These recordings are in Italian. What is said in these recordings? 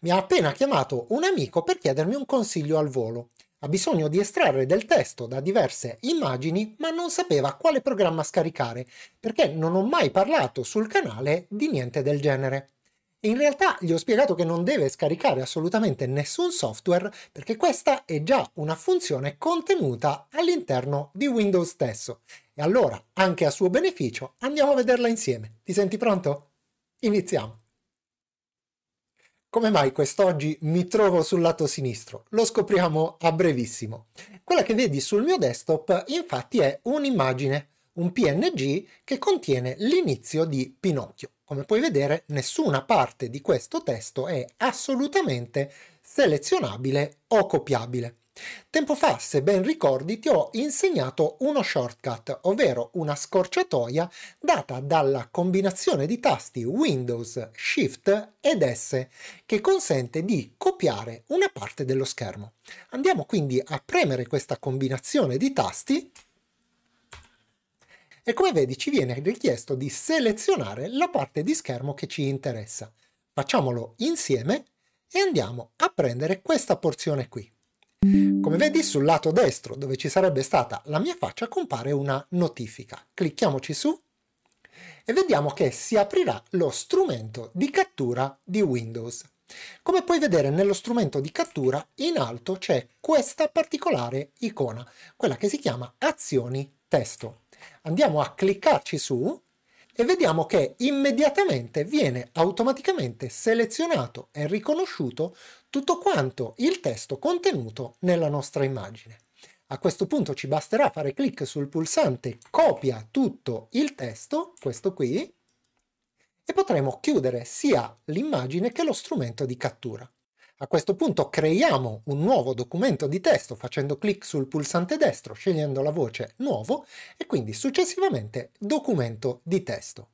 Mi ha appena chiamato un amico per chiedermi un consiglio al volo. Ha bisogno di estrarre del testo da diverse immagini, ma non sapeva quale programma scaricare, perché non ho mai parlato sul canale di niente del genere. In realtà gli ho spiegato che non deve scaricare assolutamente nessun software perché questa è già una funzione contenuta all'interno di Windows stesso. E allora, anche a suo beneficio, andiamo a vederla insieme. Ti senti pronto? Iniziamo! Come mai quest'oggi mi trovo sul lato sinistro? Lo scopriamo a brevissimo. Quella che vedi sul mio desktop infatti è un'immagine, un PNG che contiene l'inizio di Pinocchio. Come puoi vedere nessuna parte di questo testo è assolutamente selezionabile o copiabile. Tempo fa, se ben ricordi, ti ho insegnato uno shortcut, ovvero una scorciatoia data dalla combinazione di tasti Windows, Shift ed S, che consente di copiare una parte dello schermo. Andiamo quindi a premere questa combinazione di tasti e come vedi ci viene richiesto di selezionare la parte di schermo che ci interessa. Facciamolo insieme e andiamo a prendere questa porzione qui. Come vedi sul lato destro dove ci sarebbe stata la mia faccia compare una notifica. Clicchiamoci su e vediamo che si aprirà lo strumento di cattura di Windows. Come puoi vedere nello strumento di cattura in alto c'è questa particolare icona, quella che si chiama azioni testo. Andiamo a cliccarci su e vediamo che immediatamente viene automaticamente selezionato e riconosciuto tutto quanto il testo contenuto nella nostra immagine. A questo punto ci basterà fare clic sul pulsante copia tutto il testo, questo qui, e potremo chiudere sia l'immagine che lo strumento di cattura. A questo punto creiamo un nuovo documento di testo facendo clic sul pulsante destro, scegliendo la voce Nuovo e quindi successivamente Documento di testo.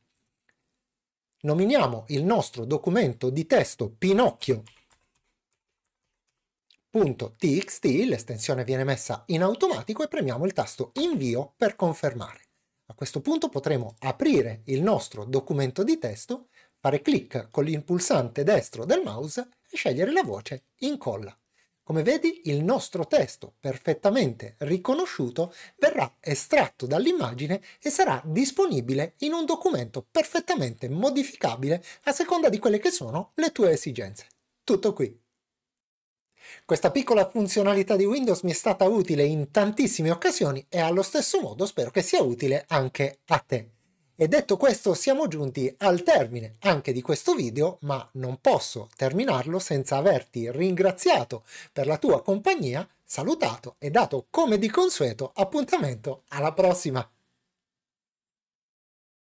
Nominiamo il nostro documento di testo Pinocchio.txt, l'estensione viene messa in automatico e premiamo il tasto Invio per confermare. A questo punto potremo aprire il nostro documento di testo, fare clic con il pulsante destro del mouse e scegliere la voce incolla. Come vedi, il nostro testo, perfettamente riconosciuto, verrà estratto dall'immagine e sarà disponibile in un documento perfettamente modificabile a seconda di quelle che sono le tue esigenze. Tutto qui. Questa piccola funzionalità di Windows mi è stata utile in tantissime occasioni e allo stesso modo spero che sia utile anche a te. E detto questo siamo giunti al termine anche di questo video, ma non posso terminarlo senza averti ringraziato per la tua compagnia, salutato e dato come di consueto appuntamento alla prossima!